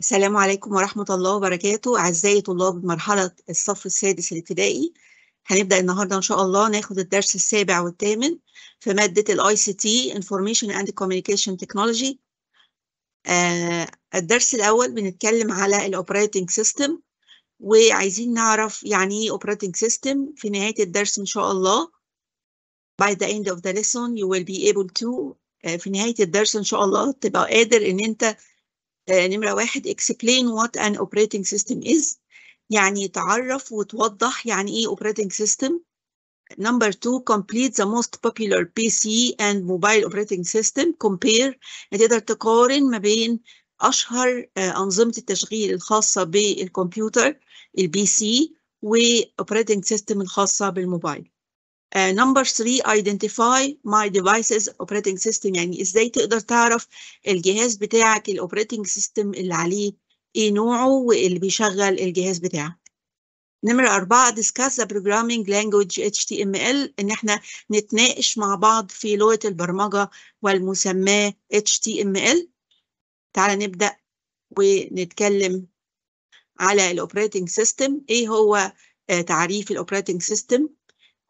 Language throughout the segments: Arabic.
السلام عليكم ورحمة الله وبركاته أعزائي طلاب مرحلة الصف السادس الابتدائي هنبدأ النهاردة إن شاء الله ناخد الدرس السابع والثامن في مادة الـ ICT Information and Communication Technology آه الدرس الأول بنتكلم على الـ Operating System وعايزين نعرف يعني إيه Operating System في نهاية الدرس إن شاء الله by the end of the lesson you will be able to آه في نهاية الدرس إن شاء الله تبقى قادر إن أنت نمرة واحد explain what an operating system is يعني تعرف وتوضح يعني ايه operating system Number two, complete the most popular PC and mobile operating system. Compare تقدر تقارن ما بين أشهر أنظمة التشغيل الخاصة بالكمبيوتر البي سي و operating system الخاصة بالموبايل. Uh, number three, identify my device's operating system يعني ازاي تقدر تعرف الجهاز بتاعك الاوبريتنج سيستم اللي عليه ايه نوعه واللي بيشغل الجهاز بتاعك. نمرة أربعة discuss the programming language HTML إن إحنا نتناقش مع بعض في لغة البرمجة والمسماه HTML تعالى نبدأ ونتكلم على الأوبريتنج سيستم إيه هو آه، تعريف الأوبريتنج سيستم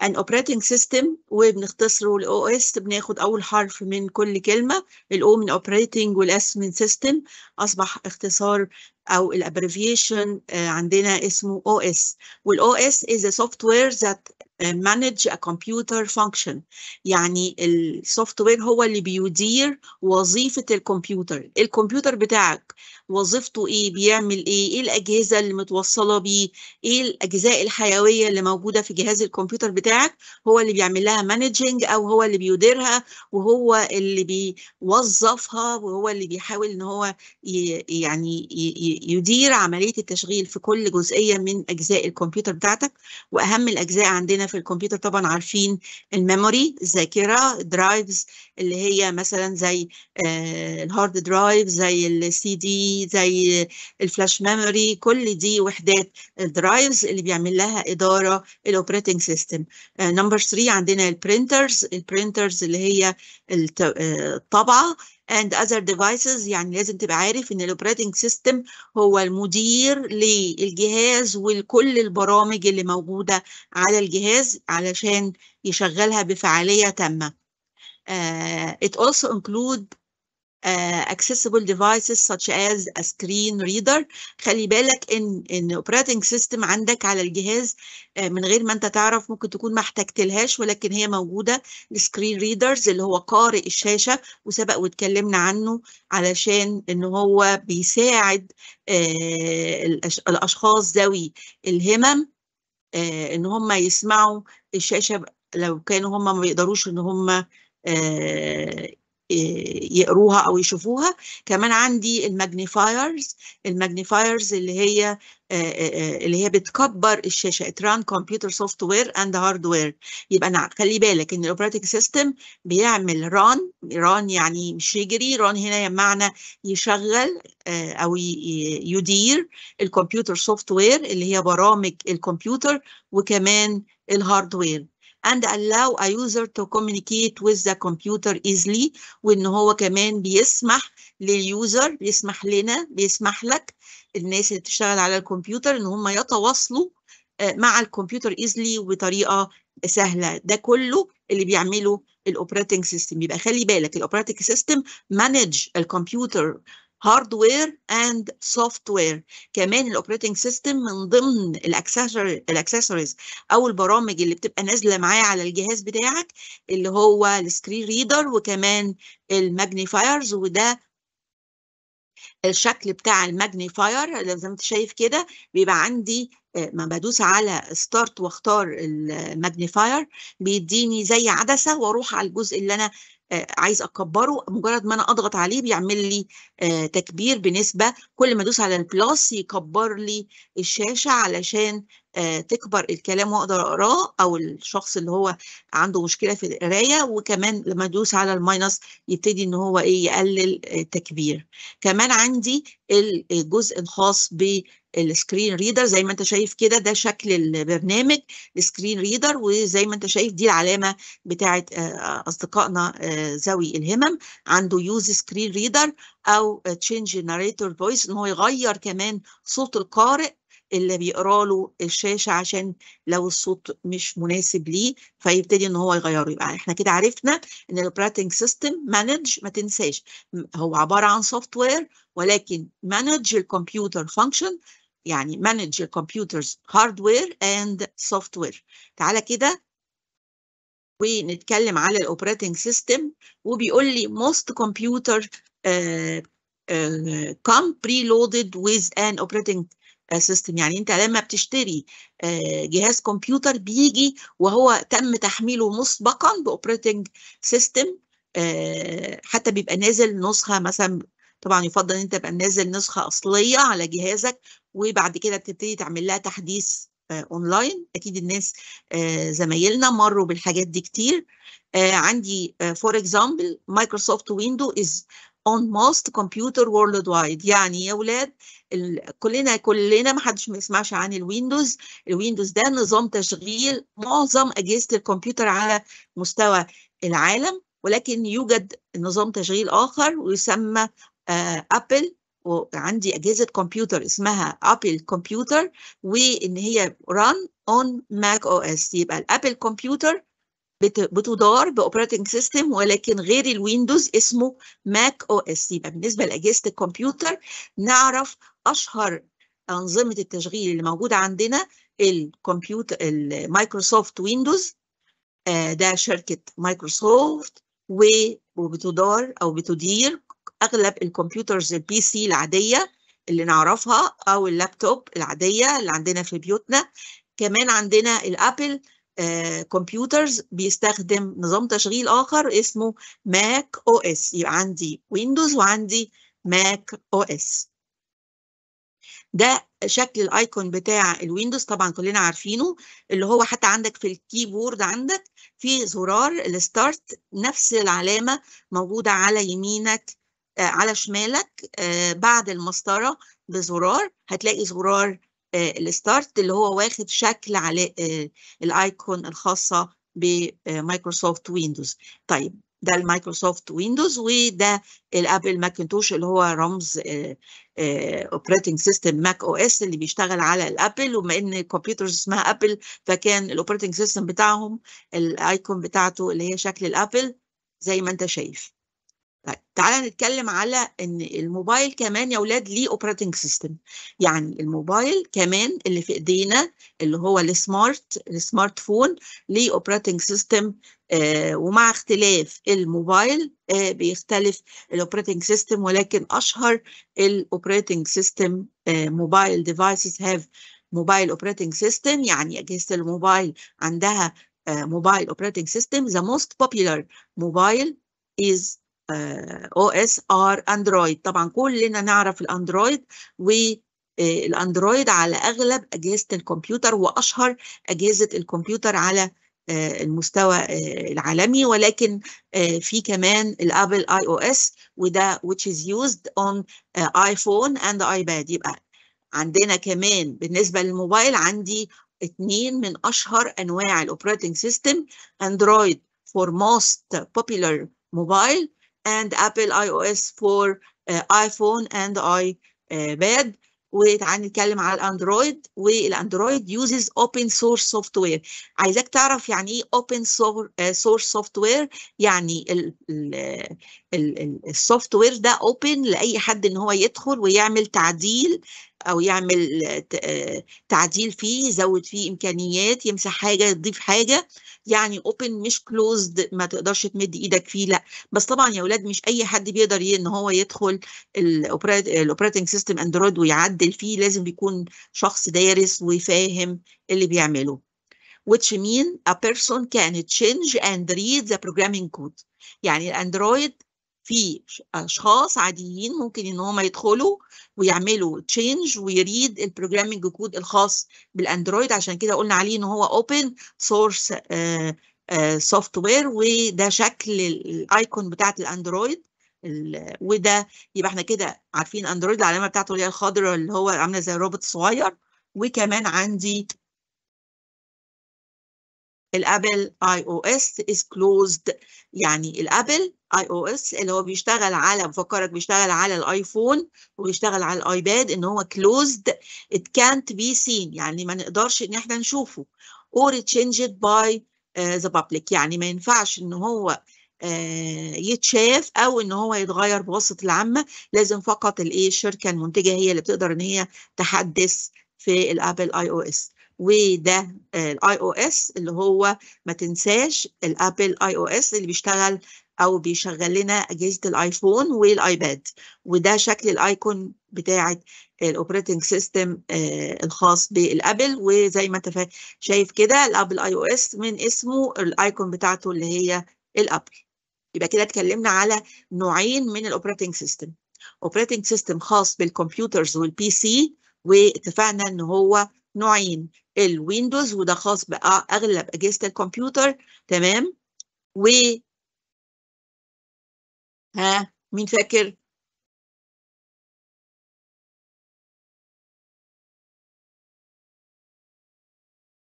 ان اوبريتنج سيستم وبنختصره لاو اس بناخد اول حرف من كل كلمه الاو من اوبريتنج والاس من سيستم اصبح اختصار او الابريفيشن آه، عندنا اسمه او اس والاو اس is a software that مانج كمبيوتر فانكشن يعني السوفت وير هو اللي بيدير وظيفه الكمبيوتر الكمبيوتر بتاعك وظيفته ايه بيعمل ايه ايه الاجهزه اللي متوصله بيه ايه الاجزاء الحيويه اللي موجوده في جهاز الكمبيوتر بتاعك هو اللي بيعمل لها مانجنج او هو اللي بيديرها وهو اللي بيوظفها وهو اللي بيحاول ان هو يعني يدير عمليه التشغيل في كل جزئيه من اجزاء الكمبيوتر بتاعتك واهم الاجزاء عندنا في الكمبيوتر طبعا عارفين الميموري الذاكره درايفز اللي هي مثلا زي آه، الهارد درايف زي السي دي زي الفلاش ميموري كل دي وحدات الدرايفز اللي بيعمل لها اداره الاوبريتنج سيستم نمبر 3 عندنا البرنترز البرنترز اللي هي الطبعه آه، and other devices يعني لازم تبقى عارف ان الاوبريتنج سيستم هو المدير للجهاز ولكل البرامج اللي موجوده على الجهاز علشان يشغلها بفعاليه تامه. Uh, it also include آه، accessible devices such as a screen reader خلي بالك ان ان operating system عندك على الجهاز آه، من غير ما انت تعرف ممكن تكون ما احتجتلهاش ولكن هي موجوده screen ريدرز اللي هو قارئ الشاشه وسبق واتكلمنا عنه علشان ان هو بيساعد آه، الاشخاص ذوي الهمم ان هم يسمعوا الشاشه لو كانوا هم ما بيقدروش ان هم يقروها او يشوفوها كمان عندي الماجنيفايرز الماجنيفايرز اللي هي آه، آه، آه، اللي هي بتكبر الشاشه اتران كمبيوتر سوفت وير اند هارد وير يبقى أنا خلي بالك ان الاوبريتنج سيستم بيعمل ران ران يعني مش يجري ران هنا بمعنى يشغل او يدير الكمبيوتر سوفت وير اللي هي برامج الكمبيوتر وكمان الهارد وير and allow a user to communicate with the computer easily وان هو كمان بيسمح لليوزر بيسمح لنا بيسمح لك الناس اللي بتشتغل على الكمبيوتر ان هم يتواصلوا آه، مع الكمبيوتر ايزلي وبطريقه سهله ده كله اللي بيعمله الاوبريتنج سيستم يبقى خلي بالك الاوبريتنج سيستم مانج الكمبيوتر هاردوير اند سوفت وير كمان الاوبريتنج سيستم من ضمن الاكسسوارز او البرامج اللي بتبقى نازله معاه على الجهاز بتاعك اللي هو السكرين ريدر وكمان الماجنيفايرز وده الشكل بتاع الماجنيفاير زي ما انت شايف كده بيبقى عندي آه، ما بدوس على ستارت واختار الماجنيفاير بيديني زي عدسه واروح على الجزء اللي انا آه، عايز اكبره مجرد ما انا اضغط عليه بيعمل لي آه، تكبير بنسبه كل ما ادوس على البلس يكبر لي الشاشه علشان آه، تكبر الكلام واقدر اقراه او الشخص اللي هو عنده مشكله في القرايه وكمان لما ادوس على الماينس يبتدي ان هو ايه يقلل التكبير كمان عندي الجزء الخاص ب السكرين ريدر زي ما انت شايف كده ده شكل البرنامج السكرين ريدر وزي ما انت شايف دي العلامه بتاعه آه، اصدقائنا ذوي آه، الهمم عنده يوز سكرين ريدر او تشينج ناريتور فويس ان هو يغير كمان صوت القارئ اللي بيقرا له الشاشه عشان لو الصوت مش مناسب ليه فيبتدي ان هو يغيره يبقى احنا كده عرفنا ان الاوبريتنج سيستم مانج ما تنساش هو عباره عن سوفت وير ولكن مانج الكمبيوتر فانكشن يعني manage your computers hardware and software تعالى كده ونتكلم على الاوبريتنج سيستم وبيقول لي most computer uh, uh, come preloaded with an operating سيستم آه، يعني انت لما بتشتري جهاز كمبيوتر بيجي وهو تم تحميله مسبقا باوبريتنج سيستم حتى بيبقى نازل نسخه مثلا طبعا يفضل ان انت تبقى منزل نسخه اصليه على جهازك وبعد كده تبتدي تعمل لها تحديث اونلاين آه، اكيد الناس آه، زمايلنا مروا بالحاجات دي كتير آه، عندي فور اكزامبل مايكروسوفت ويندو از on most computer worldwide يعني يا ولاد كلنا كلنا ما حدش ما يسمعش عن الويندوز الويندوز ده نظام تشغيل معظم اجهزه الكمبيوتر على مستوى العالم ولكن يوجد نظام تشغيل اخر ويسمى ابل آه، وعندي اجهزه كمبيوتر اسمها ابل كمبيوتر وان هي ران اون ماك او اس يبقى الابل كمبيوتر بتدار باوبريتنج سيستم ولكن غير الويندوز اسمه ماك او اس يبقى بالنسبه لاجهزه الكمبيوتر نعرف اشهر انظمه التشغيل اللي موجوده عندنا الكمبيوتر المايكروسوفت ويندوز ده شركه مايكروسوفت وبتدار او بتدير اغلب الكمبيوترز البي سي العاديه اللي نعرفها او اللابتوب العاديه اللي عندنا في بيوتنا كمان عندنا الابل آه، كمبيوترز بيستخدم نظام تشغيل اخر اسمه ماك او اس يبقى عندي ويندوز وعندي ماك او اس ده شكل الايكون بتاع الويندوز طبعا كلنا عارفينه اللي هو حتى عندك في الكيبورد عندك في زرار الستارت نفس العلامه موجوده على يمينك آه، على شمالك آه، بعد المسطره بزرار هتلاقي زرار آه، الستارت اللي هو واخد شكل على الايكون الخاصه بمايكروسوفت ويندوز طيب ده المايكروسوفت ويندوز وده الابل ماكنتوش اللي هو رمز اوبريتنج سيستم ماك او اس اللي بيشتغل على الابل وما ان الكمبيوترز اسمها ابل فكان الاوبريتنج سيستم بتاعهم الايكون بتاعته اللي هي شكل الابل زي ما انت شايف طيب تعالى نتكلم على ان الموبايل كمان يا اولاد ليه اوبريتنج سيستم يعني الموبايل كمان اللي في ايدينا اللي هو السمارت السمارت فون ليه اوبريتنج آه، سيستم ومع اختلاف الموبايل آه، بيختلف الاوبريتنج سيستم ولكن اشهر الاوبريتنج سيستم موبايل ديفايسز هاف موبايل اوبريتنج سيستم يعني اجهزه الموبايل عندها موبايل اوبريتنج سيستم the most popular mobile is او اس ار اندرويد طبعا كلنا نعرف الاندرويد والاندرويد آه، على اغلب اجهزه الكمبيوتر واشهر اجهزه الكمبيوتر على آه، المستوى آه، العالمي ولكن في كمان الابل اي او اس وده which is used on iPhone and iPad يبقى عندنا كمان بالنسبه للموبايل عندي اثنين من اشهر انواع الاوبريتنج سيستم اندرويد for most popular موبايل and ابل اي او اس iPhone ايفون اند اي باد وتعالى نتكلم على الاندرويد والاندرويد يوزز اوبن سورس سوفت وير عايزاك تعرف يعني ايه اوبن سورس سوفت وير يعني السوفت وير ده اوبن لاي حد ان هو يدخل ويعمل تعديل او يعمل تعديل فيه يزود فيه امكانيات يمسح حاجه يضيف حاجه يعني اوبن مش كلوزد ما تقدرش تمد ايدك فيه لا بس طبعا يا اولاد مش اي حد بيقدر ان هو يدخل الاوبريتنج سيستم اندرويد ويعدل فيه لازم بيكون شخص دارس وفاهم اللي بيعمله which mean a person can change and read the programming code يعني الاندرويد في اشخاص عاديين ممكن ان هم يدخلوا ويعملوا تشينج ويريد البروجرامنج كود الخاص بالاندرويد عشان كده قلنا عليه ان هو اوبن سورس سوفت وير وده شكل الايكون بتاعت الاندرويد وده يبقى احنا كده عارفين اندرويد العلامه بتاعته اللي هي الخضراء اللي هو عامله زي روبوت صغير وكمان عندي الابل اي او اس از كلوزد يعني الابل اي او اس اللي هو بيشتغل على بفكرك بيشتغل على الايفون وبيشتغل على الايباد ان هو كلوزد ات كانت بي سين يعني ما نقدرش ان احنا نشوفه اور تشينجد باي ذا بابليك يعني ما ينفعش ان هو آه، يتشاف او ان هو يتغير بواسطه العامه لازم فقط الايه الشركه المنتجه هي اللي بتقدر ان هي تحدث في الابل اي او اس وده الاي او اس اللي هو ما تنساش الابل اي او اس اللي بيشتغل او بيشغل لنا اجهزه الايفون والايباد وده شكل الايكون بتاعه الاوبريتنج سيستم الخاص بالابل وزي ما انت شايف كده الابل اي او اس من اسمه الايكون بتاعته اللي هي الابل يبقى كده اتكلمنا على نوعين من الاوبريتنج سيستم اوبريتنج سيستم خاص بالكمبيوترز والبي سي واتفقنا ان هو نوعين الويندوز وده خاص باغلب آه، اجهزه الكمبيوتر تمام و ها مين فاكر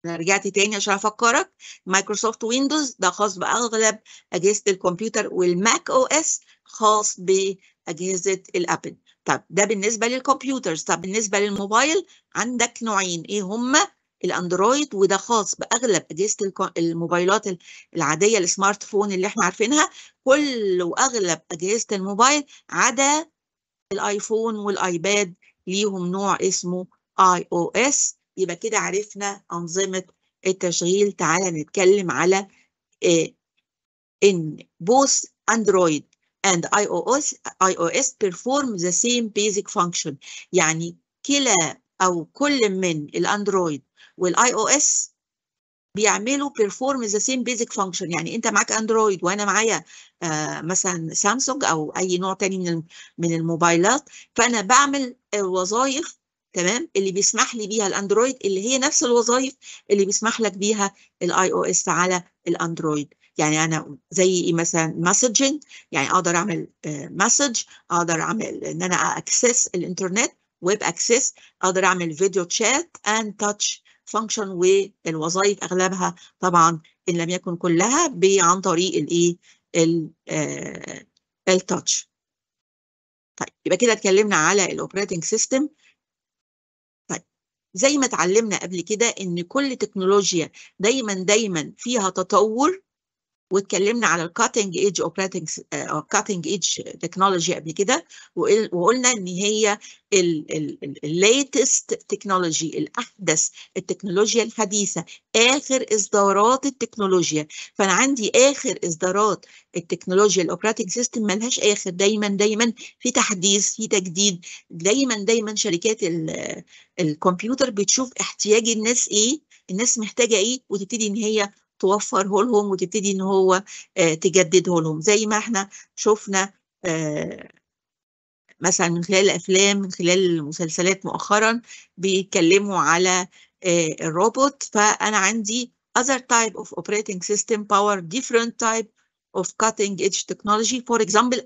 انا رجعت تاني عشان افكرك مايكروسوفت ويندوز ده خاص باغلب اجهزه الكمبيوتر والماك او اس خاص باجهزه الابل طب ده بالنسبه للكمبيوترز طب بالنسبه للموبايل عندك نوعين ايه هما الاندرويد وده خاص باغلب اجهزه الموبايلات العاديه السمارت فون اللي احنا عارفينها كل واغلب اجهزه الموبايل عدا الايفون والايباد ليهم نوع اسمه اي او اس يبقى كده عرفنا انظمه التشغيل تعالى نتكلم على آه، ان بوث اندرويد او اس اي او اس perform the same basic function يعني كلا او كل من الاندرويد والاي او اس بيعملوا بيرفورم ذا سيم بيزك فانكشن يعني انت معاك اندرويد وانا معايا آه، مثلا سامسونج او اي نوع تاني من من الموبايلات فانا بعمل الوظائف تمام اللي بيسمح لي بيها الاندرويد اللي هي نفس الوظائف اللي بيسمح لك بيها الاي او اس على الاندرويد يعني انا زي مثلا مسجنج يعني اقدر اعمل مسج آه، اقدر اعمل ان انا اكسس الانترنت ويب اكسس اقدر اعمل فيديو تشات اند تاتش فانكشن والوظائف اغلبها طبعا ان لم يكن كلها عن طريق الايه التاتش آه، طيب يبقى كده اتكلمنا على الاوبريتنج سيستم طيب زي ما اتعلمنا قبل كده ان كل تكنولوجيا دايما دايما فيها تطور واتكلمنا على الكاتنج ايدج اوبريتنج او كاتنج ايدج تكنولوجي قبل كده وقلنا ان هي الليتست تكنولوجي الاحدث التكنولوجيا الحديثه اخر اصدارات التكنولوجيا فانا عندي اخر اصدارات التكنولوجيا الاوبريتنج سيستم ملهاش اخر دايما دايما في تحديث في تجديد دايما دايما شركات الكمبيوتر بتشوف احتياج الناس ايه الناس محتاجه ايه وتبتدي ان هي توفره لهم وتبتدي ان هو آه، تجدده لهم زي ما احنا شفنا آه، مثلا من خلال الافلام من خلال المسلسلات مؤخرا بيتكلموا على آه، الروبوت فانا عندي other type of operating system power different type of cutting edge technology for example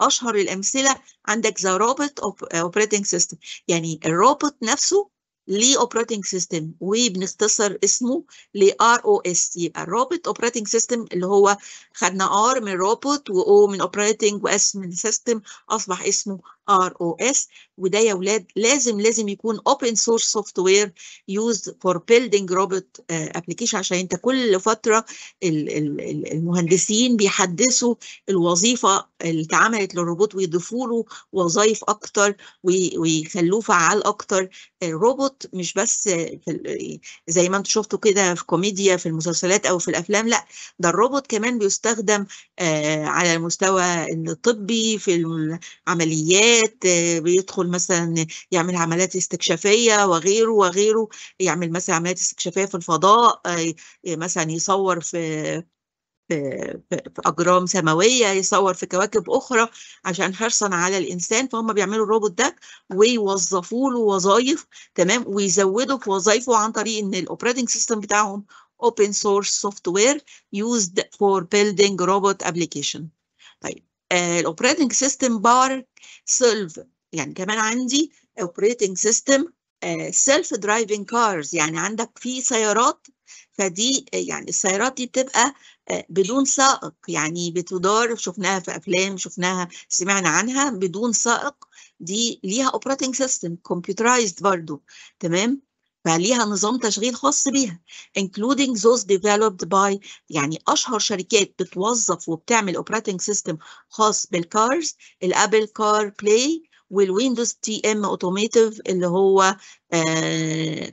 اشهر الامثله عندك ذا روبوت اوبريتنج سيستم يعني الروبوت نفسه اوبريتنج سيستم وبنختصر اسمه ل ار او اس يبقى الروبوت اوبريتنج سيستم اللي هو خدنا ار من روبوت واو من اوبريتنج واس من سيستم اصبح اسمه ار او اس وده يا ولاد لازم لازم يكون open source software used for building robot آه، application عشان انت كل فترة المهندسين بيحدثوا الوظيفة اللي اتعملت للروبوت ويضيفوا له وظائف اكتر ويخلوه فعال اكتر الروبوت مش بس زي ما انتم شفتوا كده في كوميديا في المسلسلات او في الافلام لا ده الروبوت كمان بيستخدم آه، على المستوى الطبي في العمليات آه، بيدخل يدخل مثلا يعمل عمليات استكشافيه وغيره وغيره يعمل مثلا عمليات استكشافيه في الفضاء آه، مثلا يصور في في اجرام سماويه يصور في كواكب اخرى عشان حرصا على الانسان فهم بيعملوا الروبوت ده ويوظفوا له وظائف تمام ويزودوا في وظائفه عن طريق ان الاوبريتنج سيستم بتاعهم open source software used for building robot application طيب الاوبريتنج سيستم بارك سيلف يعني كمان عندي اوبريتنج سيستم سيلف درايفنج كارز يعني عندك في سيارات فدي آه، يعني السيارات دي بتبقى آه، بدون سائق يعني بتدار شفناها في افلام شفناها سمعنا عنها بدون سائق دي ليها اوبريتنج سيستم كمبيوترايزد برضو تمام فليها نظام تشغيل خاص بيها including those developed by يعني أشهر شركات بتوظف وبتعمل operating system خاص بالكارز الأبل كار بلاي والويندوز تي ام اوتوميتيف اللي هو آه،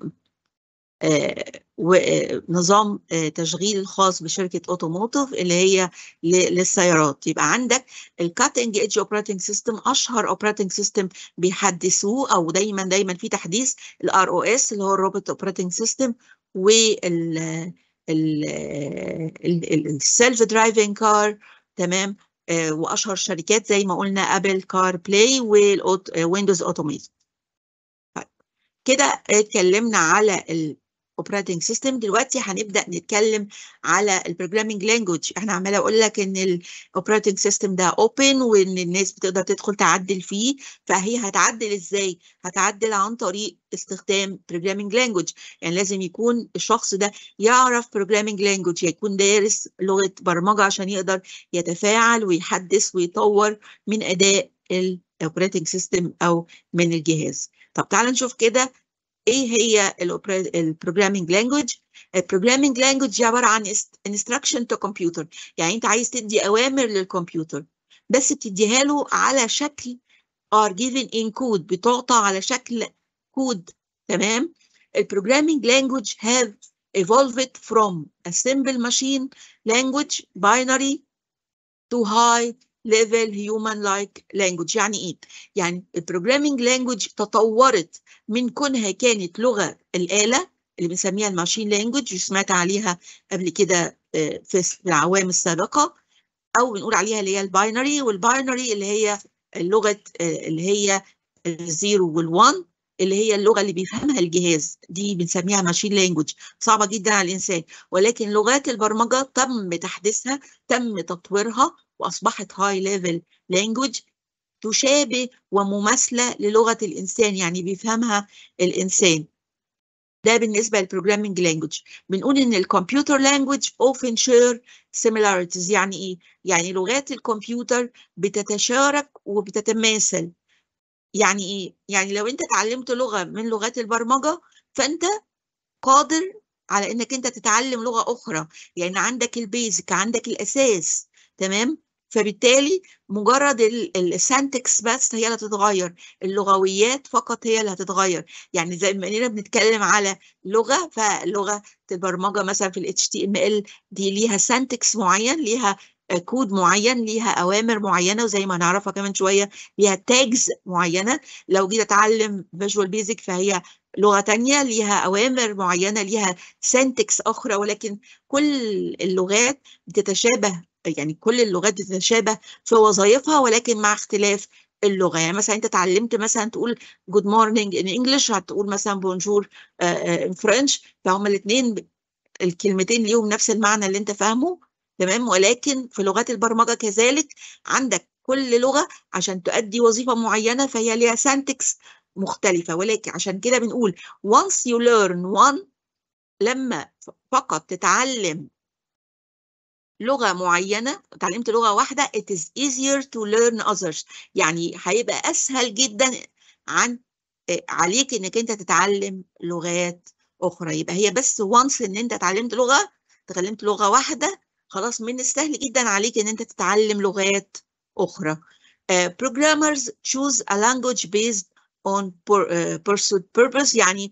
آه، آه، نظام تشغيل خاص بشركه اوتوموتيف اللي هي للسيارات يبقى عندك الكاتنج ايدج اوبريتنج سيستم اشهر اوبريتنج سيستم بيحدثوه او دايما دايما في تحديث الار او اس اللي هو الروبوت اوبريتنج سيستم وال السيلف درايفنج كار تمام آه، واشهر شركات زي ما قلنا ابل كار بلاي ويندوز اوتوميت كده اتكلمنا على اوبريتنج سيستم دلوقتي هنبدا نتكلم على البروجرامينج لانجوج احنا عماله اقول لك ان الاوبريتنج سيستم ده اوبن وان الناس بتقدر تدخل تعدل فيه فهي هتعدل ازاي هتعدل عن طريق استخدام بروجرامينج لانجوج يعني لازم يكون الشخص ده يعرف بروجرامينج لانجوج يكون دارس لغه برمجه عشان يقدر يتفاعل ويحدث ويطور من اداء الاوبريتنج سيستم او من الجهاز طب تعال نشوف كده ايه هي البروجرامينج لانجوج البروجرامينج لانجوج عباره عن انستراكشن تو كمبيوتر يعني انت عايز تدي اوامر للكمبيوتر بس بتديها له على شكل ار جيفن ان كود بتعطى على شكل كود تمام البروجرامينج لانجوج هاف ايفولفد فروم ا simple ماشين لانجوج باينري تو هاي level human like language يعني ايه يعني البروجرامينج لانجوج تطورت من كونها كانت لغه الاله اللي بنسميها الماشين لانجوج سمعت عليها قبل كده آه، في العوام السابقه او بنقول عليها اللي هي الباينري والباينري اللي هي اللغه آه، اللي هي الزيرو والوان اللي هي اللغه اللي بيفهمها الجهاز دي بنسميها ماشين لانجوج صعبه جدا على الانسان ولكن لغات البرمجه تم تحديثها تم تطويرها واصبحت هاي ليفل لانجوج تشابه ومماثله للغه الانسان يعني بيفهمها الانسان ده بالنسبه للبروجرامينج لانجوج بنقول ان الكمبيوتر لانجوج اوفن شير سيميلاريتيز يعني ايه يعني لغات الكمبيوتر بتتشارك وبتتماثل يعني ايه؟ يعني لو انت اتعلمت لغه من لغات البرمجه فانت قادر على انك انت تتعلم لغه اخرى لان يعني عندك البيزك عندك الاساس تمام؟ فبالتالي مجرد السنتكس بس هي اللي هتتغير اللغويات فقط هي اللي هتتغير يعني زي ما اننا بنتكلم على لغه فلغه البرمجه مثلا في ال HTML دي ليها سنتكس معين ليها كود معين ليها اوامر معينه وزي ما هنعرفها كمان شويه ليها تاجز معينه لو جيت اتعلم فيجوال بيزك فهي لغه ثانيه ليها اوامر معينه ليها سنتكس اخرى ولكن كل اللغات بتتشابه يعني كل اللغات بتتشابه في وظائفها ولكن مع اختلاف اللغه يعني مثلا انت اتعلمت مثلا تقول جود مورنينج ان انجلش هتقول مثلا بونجور ان فرنش فهم الاثنين الكلمتين ليهم نفس المعنى اللي انت فاهمه تمام ولكن في لغات البرمجه كذلك عندك كل لغه عشان تؤدي وظيفه معينه فهي ليها سانتكس مختلفه ولكن عشان كده بنقول once you learn one لما فقط تتعلم لغه معينه اتعلمت لغه واحده it is easier to learn others يعني هيبقى اسهل جدا عن آه، عليك انك انت تتعلم لغات اخرى يبقى هي بس وانس ان انت اتعلمت لغه اتعلمت لغه واحده خلاص من السهل جدا عليك ان انت تتعلم لغات اخرى uh, programmers choose a language based on آه، pursued purpose يعني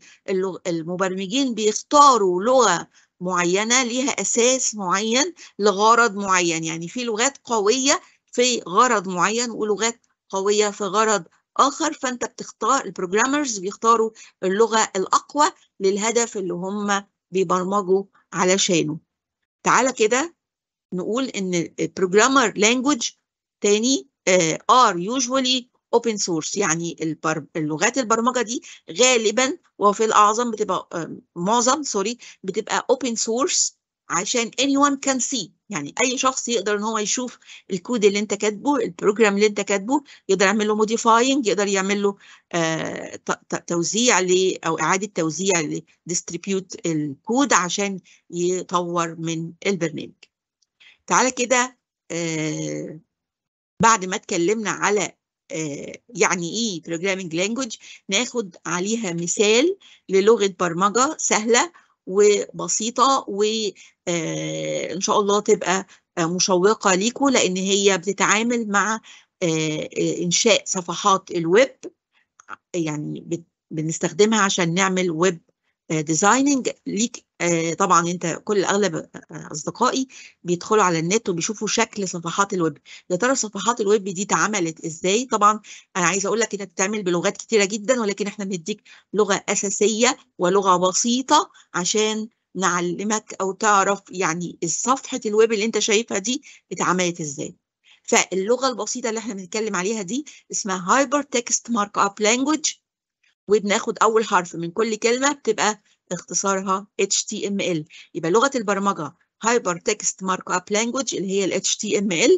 المبرمجين بيختاروا لغة معينة ليها أساس معين لغرض معين يعني في لغات قوية في غرض معين ولغات قوية في غرض آخر فأنت بتختار البروجرامرز بيختاروا اللغة الأقوى للهدف اللي هم بيبرمجوا علشانه تعالى كده نقول ان البروجرامر لانجوج تاني ار يوجوالي اوبن سورس يعني اللغات البرمجه دي غالبا وفي الاعظم بتبقى آه، معظم سوري بتبقى اوبن سورس عشان anyone can see يعني اي شخص يقدر ان هو يشوف الكود اللي انت كاتبه البروجرام اللي انت كاتبه يقدر يعمل له موديفاينج يقدر يعمل له آه، توزيع توزيع او اعاده توزيع لديستريبيوت الكود عشان يطور من البرنامج تعالى كده آه بعد ما اتكلمنا على آه يعني ايه programming language ناخد عليها مثال للغه برمجه سهله وبسيطه وان آه، شاء الله تبقى آه، مشوقه ليكم لان هي بتتعامل مع آه، انشاء صفحات الويب يعني بنستخدمها عشان نعمل ويب ديزايننج آه، ليك آه، طبعا انت كل اغلب آه، اصدقائي بيدخلوا على النت وبيشوفوا شكل صفحات الويب يا ترى صفحات الويب دي اتعملت ازاي طبعا انا عايزه اقول لك انها بتتعمل بلغات كتيره جدا ولكن احنا بنديك لغه اساسيه ولغه بسيطه عشان نعلمك او تعرف يعني صفحه الويب اللي انت شايفها دي اتعملت ازاي فاللغه البسيطه اللي احنا بنتكلم عليها دي اسمها هايبر تكست مارك اب لانجويج وبناخد أول حرف من كل كلمة بتبقى اختصارها HTML يبقى لغة البرمجة هايبر تكست مارك اب لانجويج اللي هي ال HTML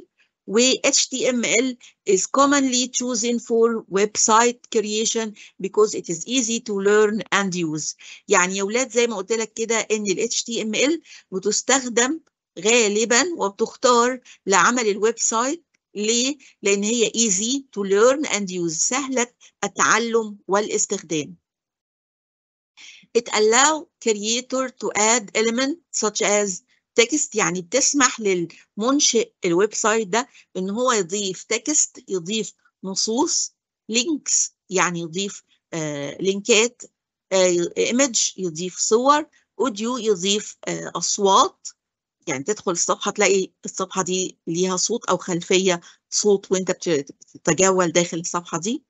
و HTML is commonly chosen for website creation because it is easy to learn and use. يعني يا ولاد زي ما قلت لك كده إن ال HTML بتستخدم غالبا وبتختار لعمل الويب سايت ليه؟ لأن هي easy to learn and use سهلة التعلم والاستخدام. It allow creator to add element such as text يعني بتسمح للمنشئ الويب سايت ده ان هو يضيف text يضيف نصوص links يعني يضيف آه لينكات ايمج آه، image يضيف صور audio يضيف آه اصوات يعني تدخل الصفحة تلاقي الصفحة دي ليها صوت أو خلفية صوت وأنت بتتجول داخل الصفحة دي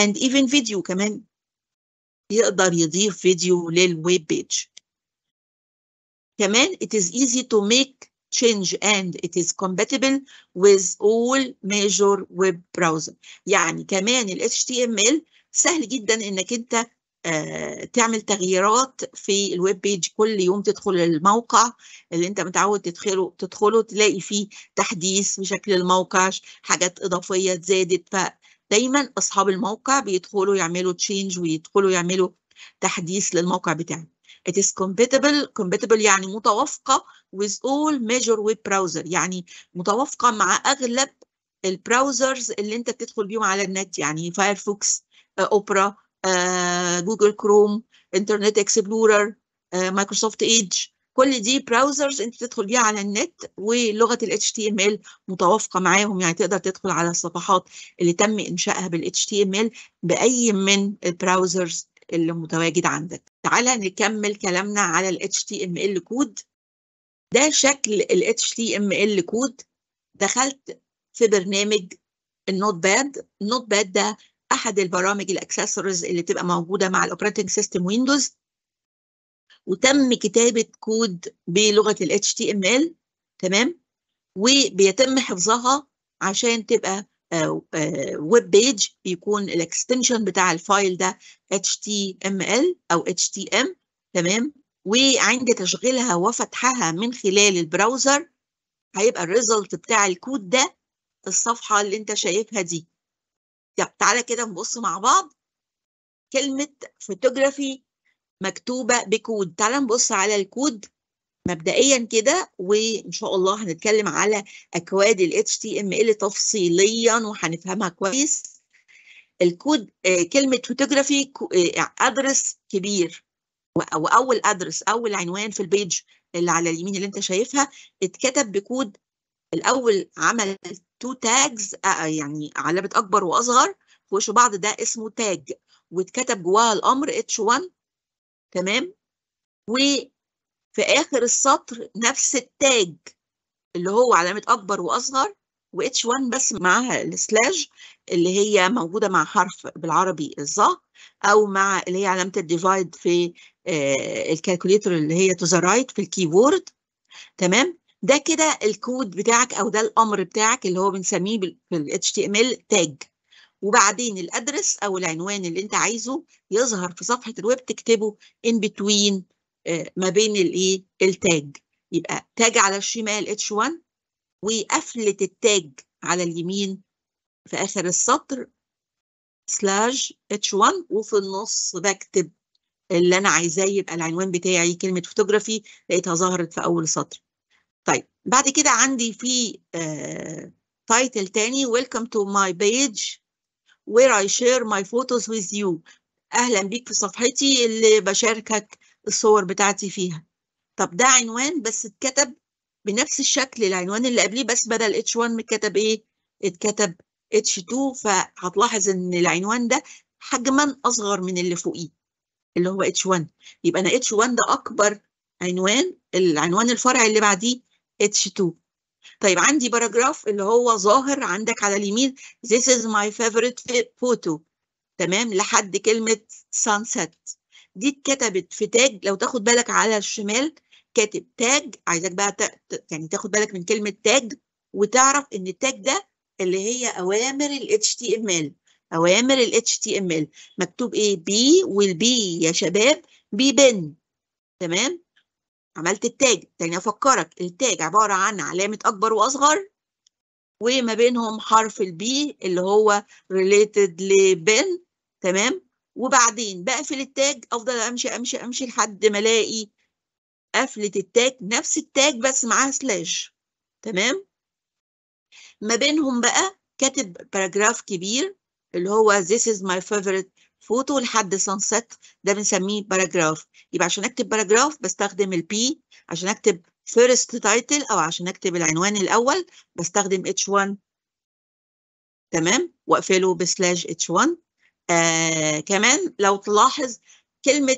and even video كمان يقدر يضيف فيديو للويب بيج كمان it is easy to make change and it is compatible with all major web browser يعني كمان ال HTML سهل جدا انك انت آه، تعمل تغييرات في الويب بيج كل يوم تدخل الموقع اللي انت متعود تدخله تدخله تلاقي فيه تحديث بشكل الموقع حاجات اضافيه زادت فدايما اصحاب الموقع بيدخلوا يعملوا تشينج ويدخلوا يعملوا تحديث للموقع بتاعك It is compatible compatible يعني متوافقة with all major web browser يعني متوافقة مع أغلب البراوزرز اللي أنت بتدخل بيهم على النت يعني فايرفوكس أوبرا آه، آه، جوجل كروم انترنت اكسبلورر آه، مايكروسوفت ايدج كل دي براوزرز انت تدخل بيها على النت ولغه ال HTML متوافقه معاهم يعني تقدر تدخل على الصفحات اللي تم انشائها بال HTML باي من البراوزرز اللي متواجد عندك تعالى نكمل كلامنا على ال HTML كود ده شكل ال HTML كود دخلت في برنامج النوت باد النوت باد ده احد البرامج الاكسسوارز اللي بتبقى موجوده مع الاوبريتنج سيستم ويندوز وتم كتابه كود بلغه ال HTML تمام وبيتم حفظها عشان تبقى ويب بيج بيكون الاكستنشن بتاع الفايل ده HTML او HTM تمام وعند تشغيلها وفتحها من خلال البراوزر هيبقى الريزلت بتاع الكود ده الصفحه اللي انت شايفها دي طب تعالى كده نبص مع بعض كلمة فوتوغرافي مكتوبة بكود تعالى نبص على الكود مبدئيا كده وان شاء الله هنتكلم على اكواد ال HTML تفصيليا وهنفهمها كويس الكود آه، كلمة فوتوغرافي ادرس آه، كبير واول ادرس اول عنوان في البيج اللي على اليمين اللي انت شايفها اتكتب بكود الاول عمل تو تاجز آه، آه، يعني علامه اكبر واصغر في وش بعض ده اسمه تاج واتكتب جواها الامر اتش 1 تمام وفي اخر السطر نفس التاج اللي هو علامه اكبر واصغر واتش 1 بس معاها السلاج اللي هي موجوده مع حرف بالعربي الظا او مع اللي هي علامه الديفايد في آه، الكالكوليتر اللي هي تو ذا رايت في الكيبورد تمام ده كده الكود بتاعك او ده الامر بتاعك اللي هو بنسميه في ال HTML تاج وبعدين الادرس او العنوان اللي انت عايزه يظهر في صفحه الويب تكتبه ان آه، بتوين ما بين الايه التاج يبقى تاج على الشمال H1 وقفله التاج على اليمين في اخر السطر سلاش H1 وفي النص بكتب اللي انا عايزاه يبقى العنوان بتاعي كلمه فوتوغرافي لقيتها ظهرت في اول سطر طيب بعد كده عندي في تايتل آه، تاني ويلكم تو ماي بيج وير اي شير ماي فوتوز ويز يو اهلا بيك في صفحتي اللي بشاركك الصور بتاعتي فيها طب ده عنوان بس اتكتب بنفس الشكل العنوان اللي قبليه بس بدل اتش 1 اتكتب ايه اتكتب اتش 2 فهتلاحظ ان العنوان ده حجما اصغر من اللي فوقيه اللي هو اتش 1 يبقى انا اتش 1 ده اكبر عنوان العنوان الفرعي اللي بعديه h 2 طيب عندي باراجراف اللي هو ظاهر عندك على اليمين this is my favorite photo تمام لحد كلمة sunset دي اتكتبت في تاج لو تاخد بالك على الشمال كاتب تاج عايزك بقى تق... يعني تاخد بالك من كلمة تاج وتعرف ان التاج ده اللي هي اوامر ال HTML اوامر ال HTML مكتوب ايه بي والبي يا شباب بيبن تمام عملت التاج تاني افكرك التاج عباره عن علامه اكبر واصغر وما بينهم حرف البي اللي هو ريليتد لبن تمام وبعدين بقفل التاج افضل امشي امشي امشي لحد ما الاقي قفله التاج نفس التاج بس معاها سلاش تمام ما بينهم بقى كاتب باراجراف كبير اللي هو this is my favorite فوتو لحد سانست ده بنسميه باراجراف يبقى عشان اكتب باراجراف بستخدم البي عشان اكتب فيرست تايتل او عشان اكتب العنوان الاول بستخدم h1 تمام واقفله بسلاش h1 آه كمان لو تلاحظ كلمه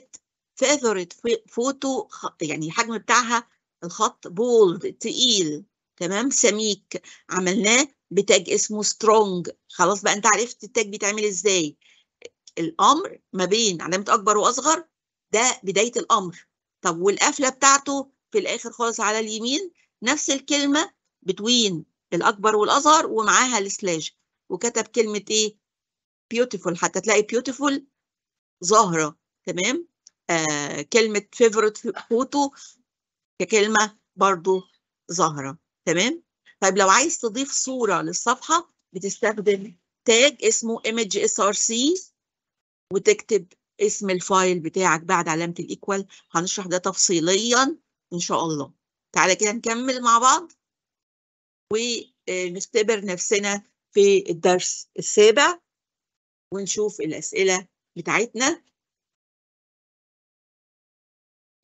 فيفورت فوتو يعني الحجم بتاعها الخط بولد تقيل تمام سميك عملناه بتاج اسمه سترونج خلاص بقى انت عرفت التاج بيتعمل ازاي الامر ما بين علامه اكبر واصغر ده بدايه الامر طب والقفله بتاعته في الاخر خالص على اليمين نفس الكلمه بتوين الاكبر والاصغر ومعاها السلاش وكتب كلمه ايه بيوتيفول حتى تلاقي بيوتيفول ظاهره تمام آه كلمه فيفورت فوتو ككلمه برضو ظاهره تمام طيب لو عايز تضيف صوره للصفحه بتستخدم تاج اسمه image src وتكتب اسم الفايل بتاعك بعد علامة الإيكوال هنشرح ده تفصيليا إن شاء الله تعالى كده نكمل مع بعض ونختبر نفسنا في الدرس السابع ونشوف الأسئلة بتاعتنا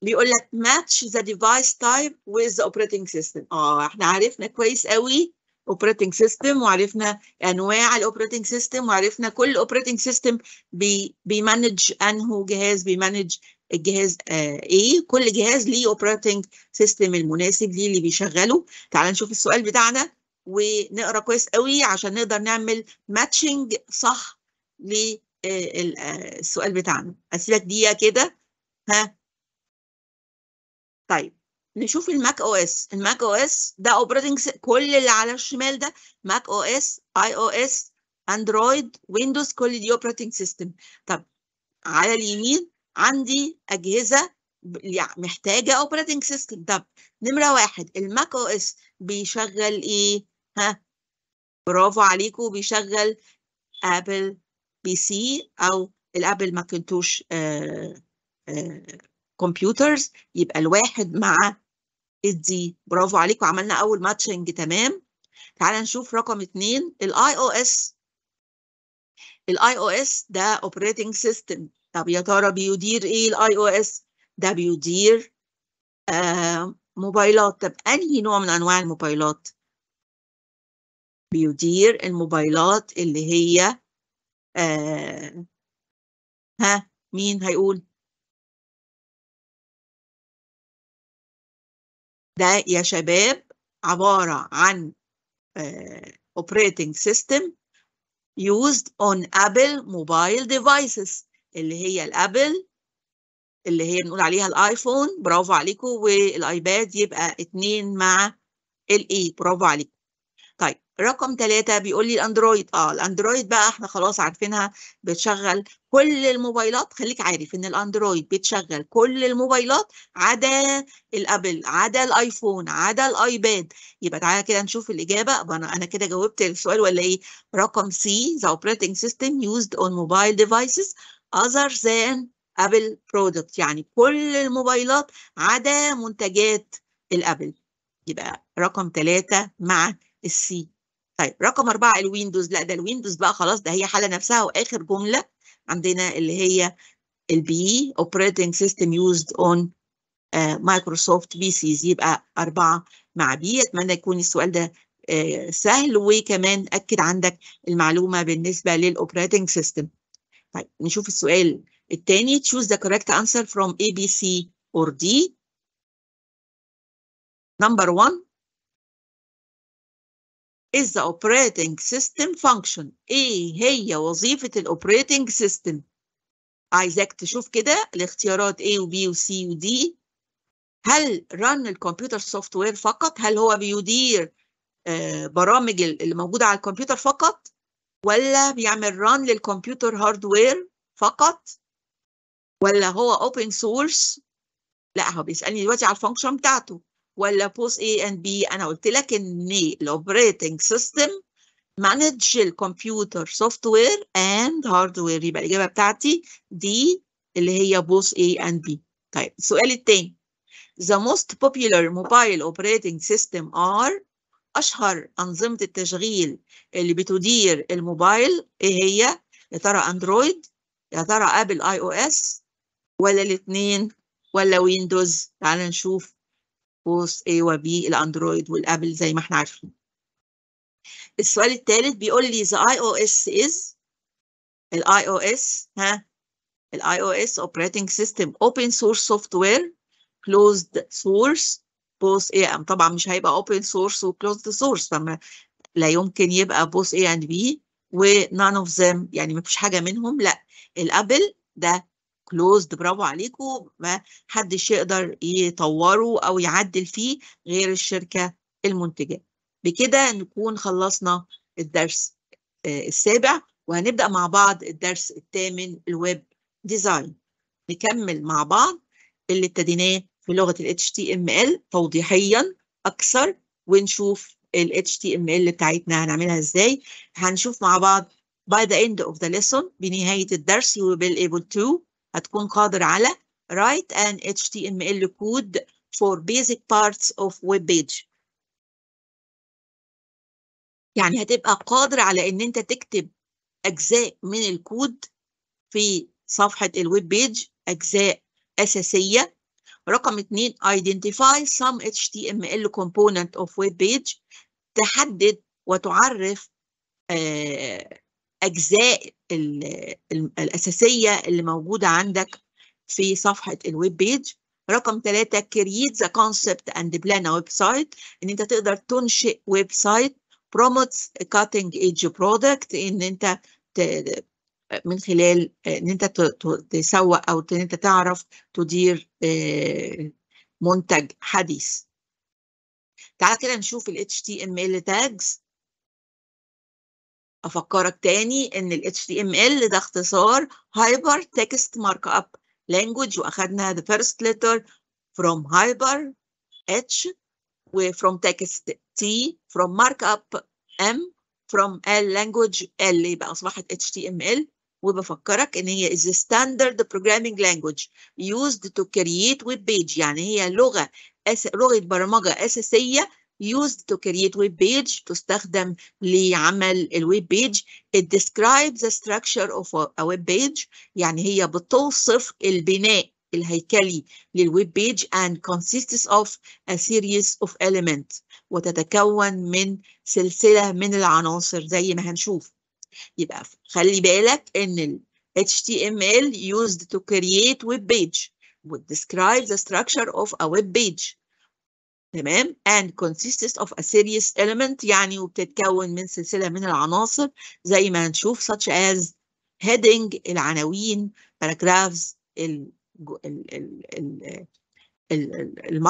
بيقول لك match the device type with the operating system اه احنا عرفنا كويس قوي اوبريتنج سيستم وعرفنا انواع الاوبريتنج سيستم وعرفنا كل اوبريتنج سيستم بيمانج انه جهاز بيمانج الجهاز آه ايه كل جهاز ليه اوبريتنج سيستم المناسب ليه اللي بيشغله تعال نشوف السؤال بتاعنا ونقرا كويس قوي عشان نقدر نعمل ماتشنج صح للسؤال آه، آه، بتاعنا اسيبك دقيقه كده ها طيب نشوف الماك او اس الماك او اس ده اوبريتنج كل اللي على الشمال ده ماك او اس اي او اس اندرويد ويندوز كل دي اوبريتنج سيستم طب على اليمين عندي اجهزه يعني محتاجه اوبريتنج سيستم طب نمره واحد الماك او اس بيشغل ايه ها برافو عليكم بيشغل ابل بي سي او الابل ماكنتوش آه آه كمبيوترز يبقى الواحد مع الدي برافو عليكم عملنا اول ماتشنج تمام تعال نشوف رقم اتنين الاي او اس الاي او اس ده اوبريتنج سيستم طب يا ترى بيدير ايه الاي او اس ده بيدير آه، موبايلات طب انهي نوع من انواع الموبايلات بيدير الموبايلات اللي هي آه ها مين هيقول ده يا شباب عبارة عن آه، operating system used on Apple mobile devices اللي هي الابل اللي هي بنقول عليها الايفون برافو عليكم والايباد يبقى اتنين مع الاي برافو عليكم رقم ثلاثة بيقول لي الاندرويد اه الاندرويد بقى احنا خلاص عارفينها بتشغل كل الموبايلات خليك عارف ان الاندرويد بتشغل كل الموبايلات عدا الابل عدا الايفون عدا الايباد يبقى تعالى كده نشوف الاجابه انا انا كده جاوبت السؤال ولا ايه رقم سي the operating system used on mobile devices other than ابل برودكت يعني كل الموبايلات عدا منتجات الابل يبقى رقم ثلاثة مع السي طيب رقم أربعة الويندوز لا ده الويندوز بقى خلاص ده هي حالة نفسها وآخر جملة عندنا اللي هي البي operating system used on مايكروسوفت بي سيز يبقى أربعة مع بي أتمنى يكون السؤال ده آه، سهل وكمان أكد عندك المعلومة بالنسبة للأوبريتنج سيستم طيب نشوف السؤال الثاني choose the correct answer from A B C or D number one is the operating system function ايه هي وظيفة الاوبريتنج سيستم عايزاك تشوف كده الاختيارات A و B و C و D هل run الكمبيوتر سوفت وير فقط هل هو بيدير آه، برامج اللي موجودة على الكمبيوتر فقط ولا بيعمل run للكمبيوتر هاردوير فقط ولا هو open source لا هو بيسالني دلوقتي على الفانكشن بتاعته ولا بوست اي and بي انا قلت لك ان الاوبريتنج سيستم مانج الكمبيوتر سوفت وير اند وير يبقى الاجابه بتاعتي دي اللي هي بوس A and B طيب السؤال الثاني The most popular mobile operating system are أشهر أنظمة التشغيل اللي بتدير الموبايل إيه هي؟ يا ترى أندرويد؟ يا ترى أبل آي أو إس؟ ولا الاتنين؟ ولا ويندوز؟ تعال نشوف بوس A وبي الاندرويد والابل زي ما احنا عارفين السؤال الثالث بيقول لي the iOS is الاي او اس ها الاي او اس اوبريتنج سيستم اوبن سورس سوفت وير كلوزد سورس ام طبعا مش هيبقى اوبن سورس وكلوزد سورس فما لا يمكن يبقى A and اند بي ونان اوف them يعني مفيش حاجه منهم لا الابل ده كلوزد برافو عليكم ما حدش يقدر يطوره او يعدل فيه غير الشركه المنتجه بكده نكون خلصنا الدرس آه، السابع وهنبدا مع بعض الدرس الثامن الويب ديزاين نكمل مع بعض اللي ابتديناه في لغه ال HTML توضيحيا اكثر ونشوف ال HTML بتاعتنا هنعملها ازاي هنشوف مع بعض by the end of the lesson بنهاية الدرس you will be able to هتكون قادر على write an HTML code for basic parts of web page يعني هتبقى قادر على ان انت تكتب اجزاء من الكود في صفحة الويب بيج اجزاء اساسية رقم اتنين identify some HTML component of web page تحدد وتعرف آه الاجزاء الاساسيه اللي موجوده عندك في صفحه الويب بيج رقم ثلاثة create the concept and plan a website ان انت تقدر تنشئ ويب سايت promotes a cutting edge product ان انت من خلال ان انت تسوق او ان انت تعرف تدير آه، منتج حديث تعال كده نشوف ال HTML tags أفكرك تاني إن ال HTML ده اختصار Hyper Text Markup Language وأخدنا the first letter from Hyper H و from text T from Markup M from L language L يبقى أصبحت HTML وبفكرك إن هي is a standard programming language used to create web page يعني هي لغة أس... لغة برمجة أساسية used to create web page تستخدم لعمل الويب بيج it describes the structure of a web page يعني هي بتوصف البناء الهيكلي للويب بيج and consists of a series of elements وتتكون من سلسلة من العناصر زي ما هنشوف يبقى خلي بالك ان ال HTML used to create web page would describe the structure of a web page تمام and consists of a series element يعني وبتتكون من سلسلة من العناصر زي ما هنشوف such as heading العناوين paragraphs ال ال ال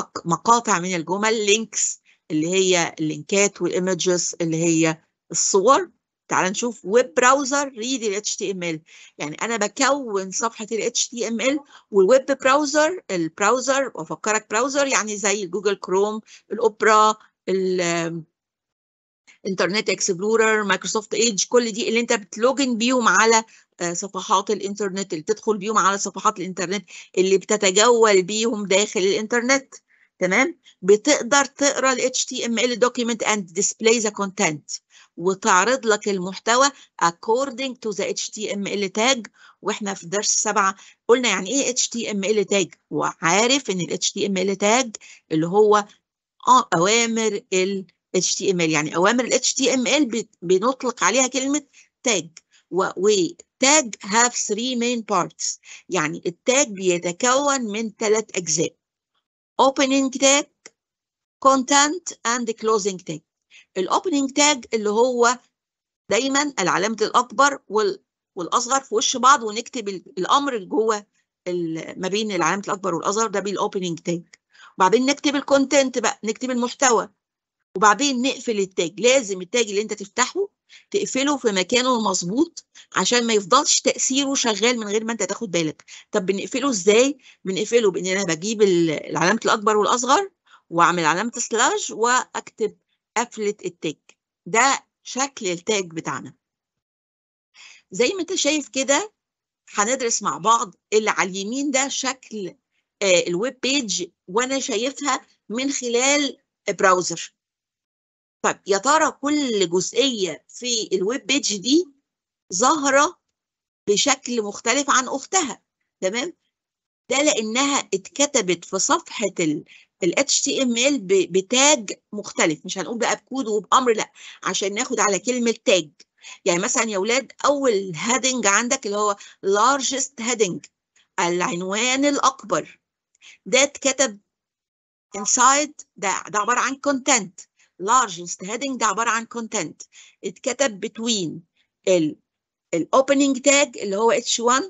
من الجمل links اللي هي اللينكات والايمجز اللي هي الصور تعال نشوف ويب براوزر ريد ال HTML يعني أنا بكون صفحة ال HTML والويب براوزر البراوزر وأفكرك براوزر يعني زي جوجل كروم الأوبرا الانترنت اكسبلورر مايكروسوفت ايدج كل دي اللي انت بتلوجن بيهم على آه، صفحات الانترنت اللي بتدخل بيهم على صفحات الانترنت اللي بتتجول بيهم داخل الانترنت تمام بتقدر تقرا ال HTML document and display the content وتعرض لك المحتوى according to the HTML tag واحنا في درس سبعة قلنا يعني ايه HTML tag وعارف ان ال HTML tag اللي هو اوامر ال HTML يعني اوامر ال HTML بنطلق عليها كلمة tag و tag have three main parts يعني التاج بيتكون من ثلاث اجزاء opening tag content and closing tag الاوبننج تاج اللي هو دايما العلامه الاكبر والاصغر في وش بعض ونكتب الامر اللي جوه ما بين العلامه الاكبر والاصغر ده بالاوبننج تاج وبعدين نكتب الكونتنت بقى نكتب المحتوى وبعدين نقفل التاج لازم التاج اللي انت تفتحه تقفله في مكانه المظبوط عشان ما يفضلش تاثيره شغال من غير ما انت تاخد بالك طب بنقفله ازاي بنقفله بان انا بجيب العلامه الاكبر والاصغر واعمل علامه سلاش واكتب قفله التاج ده شكل التاج بتاعنا زي ما انت شايف كده هندرس مع بعض اللي على اليمين ده شكل آه، الويب بيج وانا شايفها من خلال براوزر طب يا ترى كل جزئيه في الويب بيج دي ظاهره بشكل مختلف عن اختها تمام ده لانها اتكتبت في صفحه ال HTML بتاج مختلف مش هنقول بقى بكود وبامر لا عشان ناخد على كلمه تاج يعني مثلا يا اولاد اول هيدنج عندك اللي هو largest heading العنوان الاكبر ده اتكتب inside ده ده عباره عن content largest heading ده عباره عن content اتكتب ال الاوبننج تاج اللي هو h1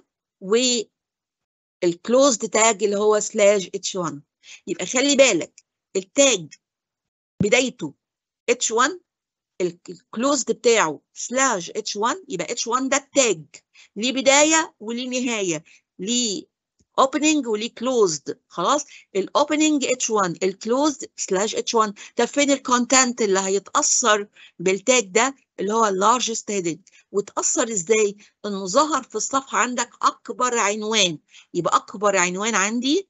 والكلوزد تاج اللي هو slash h1 يبقى خلي بالك التاج بدايته h1 الكلوزد بتاعه سلاش h1 يبقى h1 ده التاج ليه بدايه وليه نهايه ليه opening ولي closed خلاص ال opening h1 ال closed slash h1 طب فين content اللي هيتاثر بالتاج ده اللي هو largest heading وتاثر ازاي انه ظهر في الصفحه عندك اكبر عنوان يبقى اكبر عنوان عندي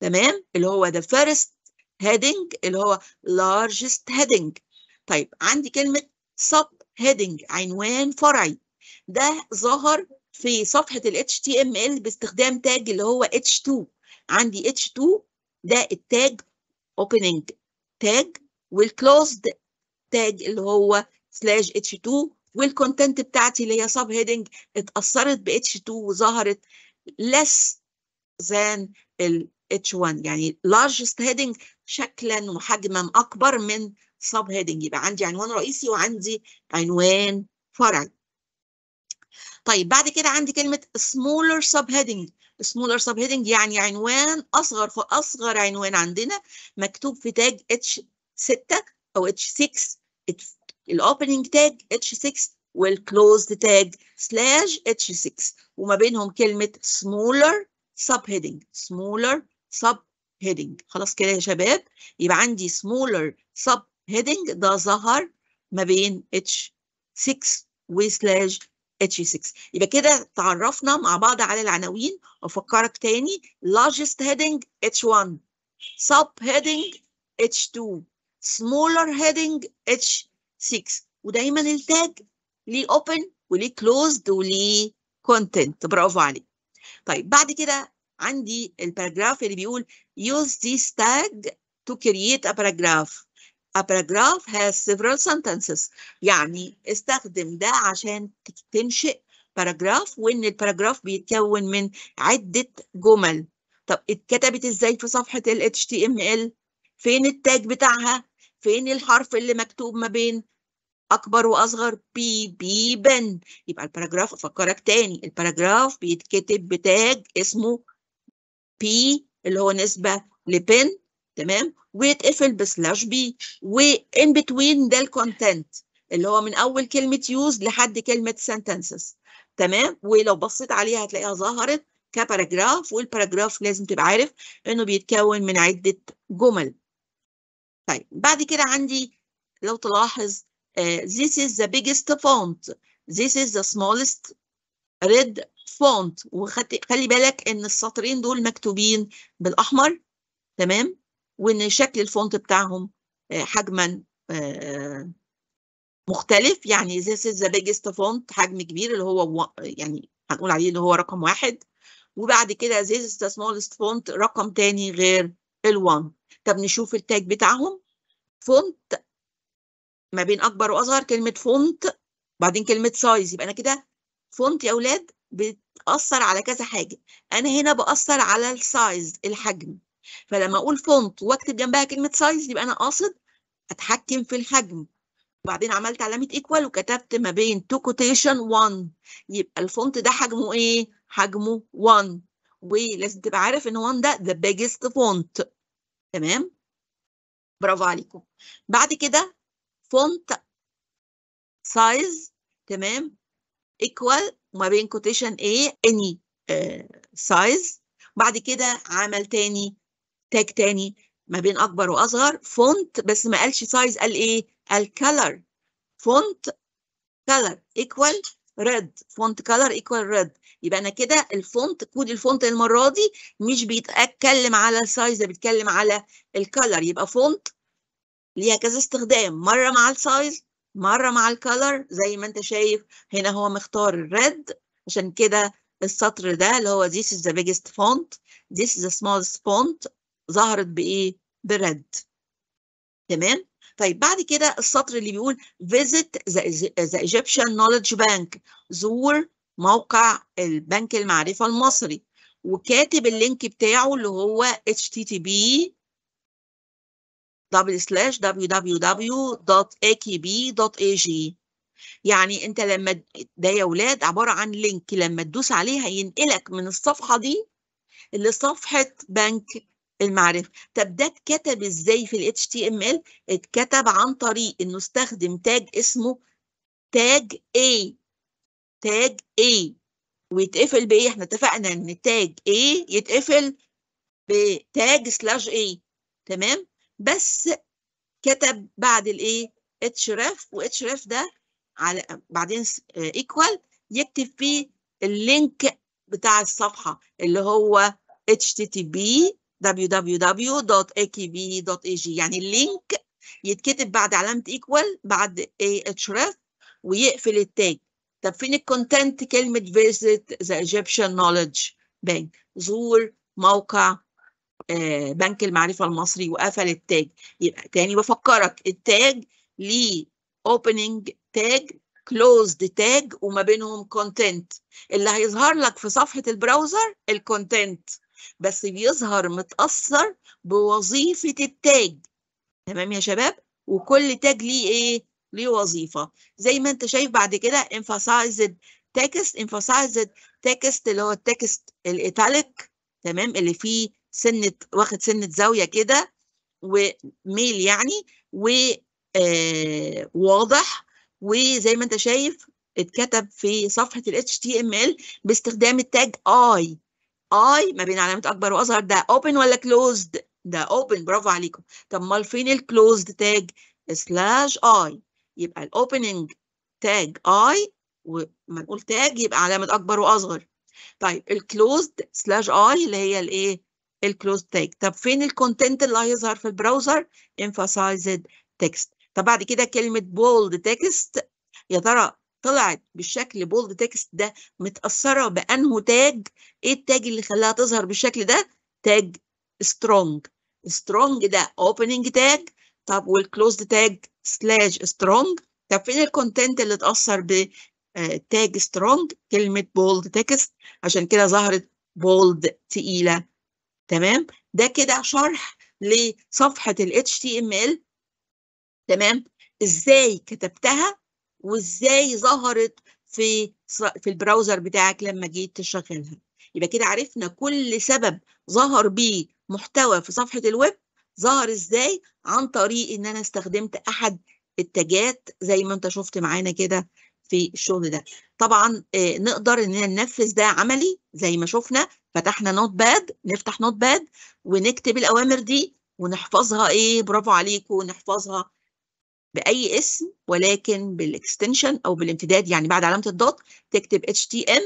تمام اللي هو the first heading اللي هو largest heading طيب عندي كلمه sub heading عنوان فرعي ده ظهر في صفحه ال HTML باستخدام تاج اللي هو H2 عندي H2 ده التاج opening تاج والclosed تاج اللي هو slash H2 والcontent بتاعتي اللي هي subheading اتأثرت ب H2 وظهرت less than ال H1 يعني largest heading شكلا وحجما أكبر من subheading يبقى عندي عنوان رئيسي وعندي عنوان فرعي طيب بعد كده عندي كلمة smaller subheading smaller subheading يعني عنوان أصغر أصغر عنوان عندنا مكتوب في تاج H6 أو H6 الأوبننج تاج H6 والكلوزد تاج سلاش H6 وما بينهم كلمة smaller subheading smaller subheading خلاص كده يا شباب يبقى عندي smaller subheading ده ظهر ما بين H6 وسلاش H6 e يبقى كده تعرفنا مع بعض على العناوين وفكرك تاني largest heading H1 sub heading H2 smaller heading H6 ودايما التاج ليه open وليه closed وليه content برافو عليك طيب بعد كده عندي الباراجراف اللي بيقول use this tag to create a paragraph A paragraph has several sentences يعني استخدم ده عشان تنشئ باراجراف وإن الباراجراف بيتكون من عدة جمل طب اتكتبت إزاي في صفحة ال HTML فين التاج بتاعها فين الحرف اللي مكتوب ما بين أكبر وأصغر بي بي بن يبقى الباراجراف أفكرك تاني الباراجراف بيتكتب بتاج اسمه بي اللي هو نسبة لبن تمام ويتقفل بسلاش بي وان بتوين ده الكونتنت اللي هو من اول كلمه يوز لحد كلمه سنتنسز تمام ولو بصيت عليها هتلاقيها ظهرت كباراجراف والباراجراف لازم تبقى عارف انه بيتكون من عده جمل طيب بعد كده عندي لو تلاحظ آه، this is the biggest font this is the smallest red font وخلي بالك ان السطرين دول مكتوبين بالاحمر تمام وان شكل الفونت بتاعهم آه، حجما آه، مختلف يعني this is the biggest font حجم كبير اللي هو يعني هنقول عليه اللي هو رقم واحد وبعد كده this is the smallest font رقم تاني غير ال1 طب نشوف التاج بتاعهم فونت ما بين اكبر واصغر كلمه فونت وبعدين كلمه سايز يبقى انا كده فونت يا اولاد بتاثر على كذا حاجه انا هنا باثر على السايز الحجم فلما اقول فونت واكتب جنبها كلمه سايز يبقى انا قاصد اتحكم في الحجم وبعدين عملت علامه ايكوال وكتبت ما بين تو كوتيشن 1 يبقى الفونت ده حجمه ايه حجمه 1 ولازم تبقى عارف ان 1 ده ذا بيجست فونت تمام برافو عليكم بعد كده فونت سايز تمام ايكوال وما بين كوتيشن ايه اني سايز بعد كده عمل تاني تاج تاني ما بين اكبر واصغر فونت بس ما قالش سايز قال ايه قال كلر فونت كلر ايكوال ريد فونت كلر ايكوال ريد يبقى انا كده الفونت كود الفونت المره دي مش بيتكلم على السايز ده بيتكلم على الكلر يبقى فونت ليها كذا استخدام مره مع السايز مره مع الكلر زي ما انت شايف هنا هو مختار الريد عشان كده السطر ده اللي هو this is the biggest font this is the smallest font ظهرت بايه برد تمام طيب بعد كده السطر اللي بيقول visit the Egyptian Knowledge Bank زور موقع البنك المعرفة المصري وكاتب اللينك بتاعه اللي هو http www.akb.ag يعني انت لما ده يا ولاد عبارة عن لينك لما تدوس عليه هينقلك من الصفحة دي لصفحة بنك المعرفه طب ده اتكتب ازاي في ال HTML اتكتب عن طريق انه استخدم تاج اسمه تاج A تاج A ويتقفل بايه احنا اتفقنا ان تاج A يتقفل بتاج سلاش A تمام بس كتب بعد الايه href وhref ده على بعدين ايكوال يكتب فيه اللينك بتاع الصفحه اللي هو http www.akb.ag يعني اللينك يتكتب بعد علامة equal بعد ahref ويقفل التاج طب فين الكونتنت كلمة visit the Egyptian knowledge bank زور موقع آه، بنك المعرفة المصري وقفل التاج يبقى تاني بفكرك التاج ليه opening تاج closed تاج وما بينهم content اللي هيظهر لك في صفحة البراوزر الكونتنت بس بيظهر متأثر بوظيفة التاج تمام يا شباب وكل تاج ليه ايه ليه وظيفة زي ما انت شايف بعد كده emphasized text emphasized text اللي هو التكست الايتاليك تمام اللي فيه سنة واخد سنة زاوية كده وميل يعني و آه، واضح وزي ما انت شايف اتكتب في صفحة ال HTML باستخدام التاج I اي ما بين علامه اكبر واصغر ده اوبن ولا كلوزد ده اوبن برافو عليكم طب امال فين الكلوزد تاج سلاش اي يبقى الاوبننج تاج اي وما نقول تاج يبقى علامه اكبر واصغر طيب الكلوزد سلاش اي اللي هي الايه الكلوزد تاج طب فين الكونتنت اللي هيظهر في البراوزر emphasized text طب بعد كده كلمه bold text يا ترى طلعت بالشكل بولد تكست ده متأثرة بأنه تاج ايه التاج اللي خلاها تظهر بالشكل ده تاج سترونج سترونج ده اوبننج تاج طب والكلوزد تاج سلاش سترونج طب فين الكونتنت اللي اتأثر بتاج سترونج كلمة بولد تكست عشان كده ظهرت بولد تقيلة تمام ده كده شرح لصفحة ال HTML تمام ازاي كتبتها وازاي ظهرت في في البراوزر بتاعك لما جيت تشغلها يبقى كده عرفنا كل سبب ظهر بيه محتوى في صفحه الويب ظهر ازاي عن طريق ان انا استخدمت احد التاجات زي ما انت شفت معانا كده في الشغل ده طبعا آه، نقدر اننا ننفذ ده عملي زي ما شفنا فتحنا نوت باد نفتح نوت باد ونكتب الاوامر دي ونحفظها ايه برافو عليكم نحفظها باي اسم ولكن بالاكستنشن او بالامتداد يعني بعد علامه الدوت تكتب htm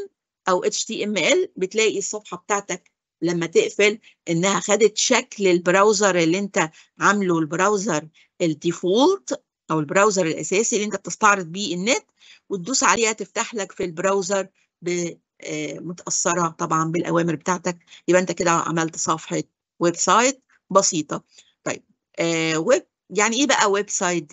او html بتلاقي الصفحه بتاعتك لما تقفل انها خدت شكل البراوزر اللي انت عامله البراوزر الديفولت او البراوزر الاساسي اللي انت بتستعرض بيه النت وتدوس عليها تفتح لك في البراوزر آه، متاثره طبعا بالاوامر بتاعتك يبقى انت كده عملت صفحه ويب سايت بسيطه طيب آه ويب يعني ايه بقى ويب سايت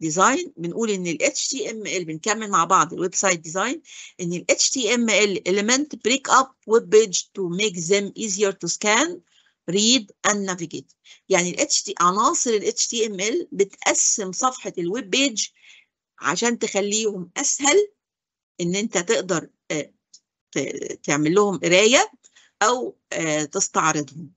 ديزاين بنقول ان ال HTML بنكمل مع بعض الويب سايت ديزاين ان ال HTML element break up web page to make them easier to scan read and navigate يعني ال عناصر ال HTML بتقسم صفحة الويب بيج عشان تخليهم اسهل ان انت تقدر آه، تعمل لهم قرايه او آه، تستعرضهم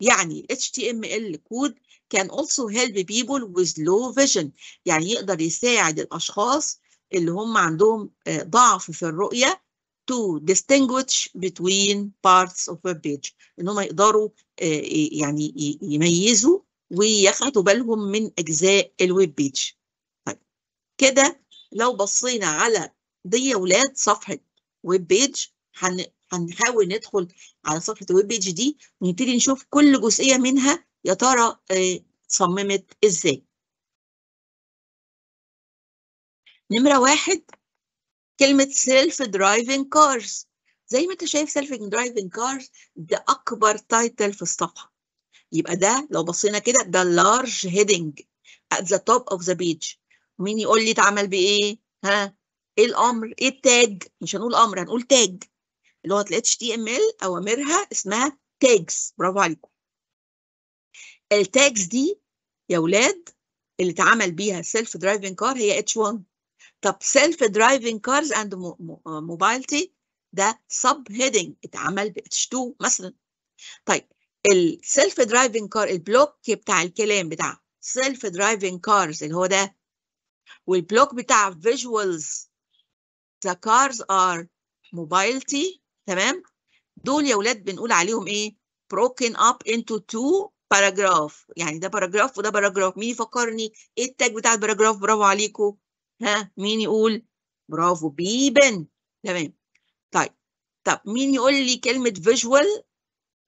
يعني HTML code can also help people with low vision يعني يقدر يساعد الأشخاص اللي هم عندهم آه، ضعف في الرؤية to distinguish between parts of a page ان هم يقدروا آه، يعني يميزوا وياخدوا بالهم من اجزاء الويب بيج طيب كده لو بصينا على دي يا ولاد صفحه ويب بيج هنحاول ندخل على صفحه الويب بيج دي ونبتدي نشوف كل جزئيه منها يا ترى آه، صممت ازاي نمره واحد كلمه سيلف درايفنج كارز زي ما انت شايف سيلف درايفنج كارز ده اكبر تايتل في الصفحه يبقى ده لو بصينا كده ده لارج هيدنج ات ذا توب اوف ذا بيج. مين يقول لي اتعمل بايه ها ايه الامر ايه التاج مش هنقول امر هنقول تاج هو ال HTML اوامرها اسمها tags برافو عليكم التاجز دي يا ولاد اللي اتعمل بيها سيلف درايفنج كار هي اتش 1 طب سيلف درايفنج كارز اند موبايلتي ده سب هيدنج اتعمل ب اتش 2 مثلا طيب السيلف درايفنج كار البلوك بتاع الكلام بتاع سيلف درايفنج كارز اللي هو ده والبلوك بتاع فيجوالز the cars are mobility تمام دول يا ولاد بنقول عليهم ايه broken up into two paragraph يعني ده paragraph وده paragraph مين يفكرني ايه التاج بتاع الباراجراف برافو عليكم ها مين يقول برافو بيبن تمام طيب طب مين يقول لي كلمه فيجوال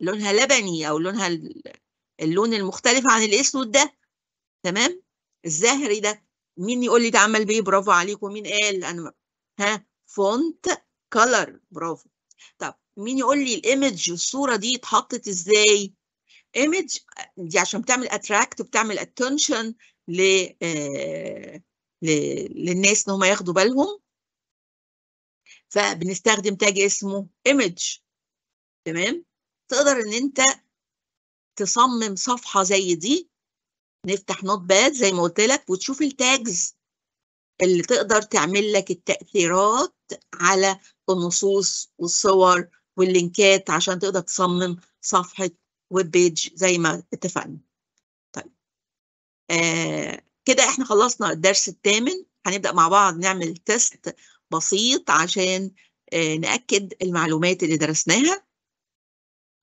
لونها لبني او لونها اللون المختلف عن الاسود ده تمام الزهري ده مين يقول لي اتعمل بيه برافو عليكم مين قال انا ها فونت كلر برافو طب مين يقول لي الايمج والصوره دي اتحطت ازاي ايمج دي عشان بتعمل اتراكت وبتعمل اتنشن آه، ل للناس ان هم ياخدوا بالهم فبنستخدم تاج اسمه ايمج تمام تقدر ان انت تصمم صفحه زي دي نفتح نوت باد زي ما قلت لك وتشوف التاجز اللي تقدر تعمل لك التأثيرات على النصوص والصور واللينكات عشان تقدر تصمم صفحة ويب بيج زي ما اتفقنا طيب آه كده احنا خلصنا الدرس الثامن هنبدأ مع بعض نعمل تيست بسيط عشان آه نأكد المعلومات اللي درسناها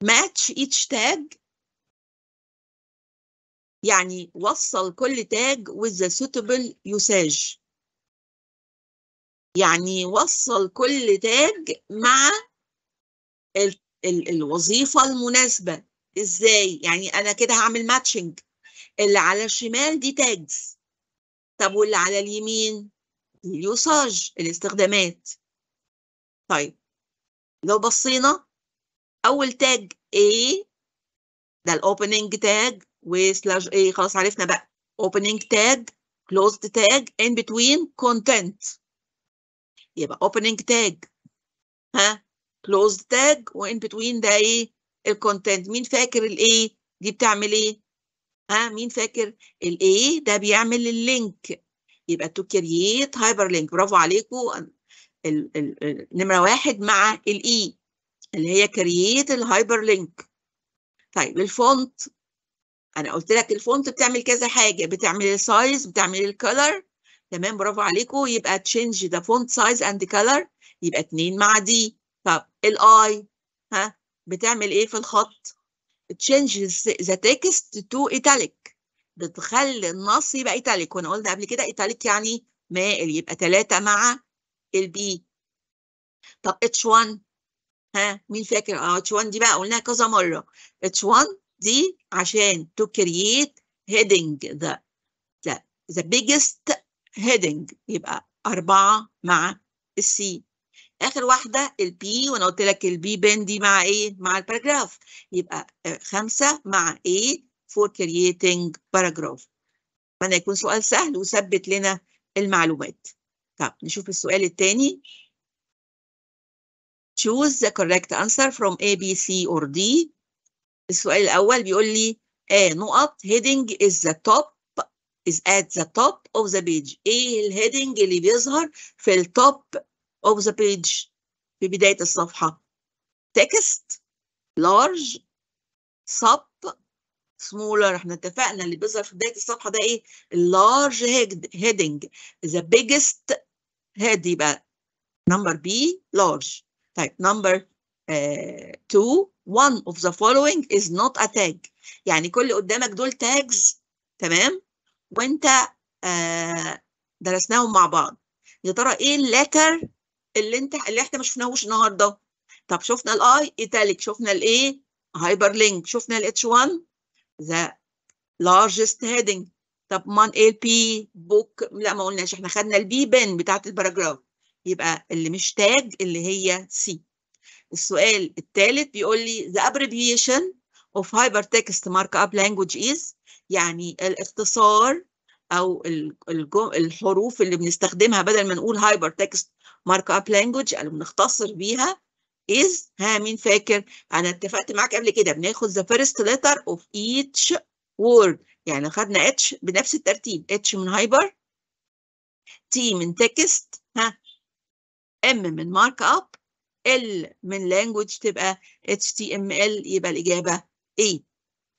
match each tag يعني وصل كل تاج with the suitable usage يعني وصل كل تاج مع ال ال الوظيفة المناسبة ازاي يعني انا كده هعمل ماتشنج اللي على الشمال دي تاجز طب واللي على اليمين اليوساج الاستخدامات طيب لو بصينا اول تاج A ده الاوبننج تاج وسلاش A خلاص عرفنا بقى اوبننج تاج كلوزد تاج ان بتوين كونتنت يبقى opening tag ها closed tag وان بتوين ده ايه الكونتنت مين فاكر الايه دي بتعمل ايه ها مين فاكر الايه ده بيعمل اللينك يبقى تو كرييت هايبر لينك برافو عليكم نمره واحد مع الاي e اللي هي كرييت الهايبر لينك طيب الفونت انا قلت لك الفونت بتعمل كذا حاجه بتعمل السايز بتعمل الكلر تمام برافو عليكم يبقى تشينج ذا فونت سايز اند كلر يبقى 2 مع دي طب الاي ها بتعمل ايه في الخط تشينج ذا تكست تو ايتاليك بتخلي النص يبقى ايتاليك وانا قلنا قبل كده ايتاليك يعني مائل يبقى 3 مع البي طب اتش 1 ها مين فاكر اه اتش 1 دي بقى قلناها كذا مره اتش 1 دي عشان تو كرييت هيدنج ذا ذا biggest هيدنج يبقى أربعة مع السي آخر واحدة البي وأنا قلت لك البي بندي مع إيه؟ مع الباراجراف يبقى آه، خمسة مع إيه؟ for creating paragraph أتمنى يكون سؤال سهل وثبت لنا المعلومات طب نشوف السؤال الثاني choose the correct answer from A, B, C or D السؤال الأول بيقول لي A آه، نقط heading is the top is at the top of the page ايه الهيدنج اللي بيظهر في التوب of the page في بداية الصفحة text large sub smaller احنا اتفقنا اللي بيظهر في بداية الصفحة ده ايه large heading the biggest head يبقى number B large طيب number 2 two one of the following is not a tag يعني كل اللي قدامك دول tags تمام وانت آه، درسناهم مع بعض يا ترى ايه اللتر اللي انت اللي احنا ما شفناهوش النهارده طب شفنا الاي ايتاليك شفنا الايه هايبر لينك شفنا الاتش 1 ذا لارجست هيدنج طب مان ايه البي بوك لا ما قلناش احنا خدنا البي بن بتاعت الباراجراف يبقى اللي مش تاج اللي هي سي السؤال الثالث بيقول لي ذا ابريفيشن اوف هايبر تكست مارك اب لانجويج از يعني الاختصار او الحروف اللي بنستخدمها بدل ما نقول هايبر تكست مارك اب لانجوج اللي بنختصر بيها is ها مين فاكر انا اتفقت معاك قبل كده بناخد the first letter of each word يعني خدنا اتش بنفس الترتيب اتش من هايبر تي من تكست ها ام من مارك اب ال من لانجوج تبقى اتش تي ام ال يبقى الإجابة ايه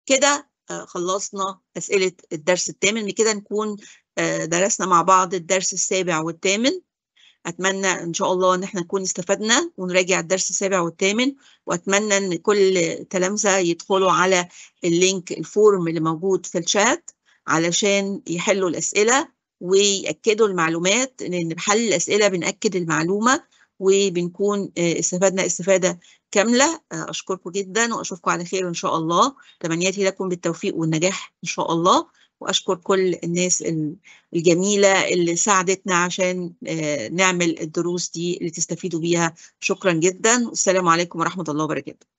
كده خلصنا أسئلة الدرس الثامن بكده نكون آه، درسنا مع بعض الدرس السابع والثامن أتمنى إن شاء الله إن احنا نكون استفدنا ونراجع الدرس السابع والثامن وأتمنى إن كل تلامذة يدخلوا على اللينك الفورم اللي موجود في الشات علشان يحلوا الأسئلة ويأكدوا المعلومات لأن بحل الأسئلة بنأكد المعلومة وبنكون آه، استفدنا استفادة كاملة آه، أشكركم جدا وأشوفكم على خير إن شاء الله تمنياتي لكم بالتوفيق والنجاح إن شاء الله وأشكر كل الناس الجميلة اللي ساعدتنا عشان آه، نعمل الدروس دي اللي تستفيدوا بيها شكرا جدا والسلام عليكم ورحمة الله وبركاته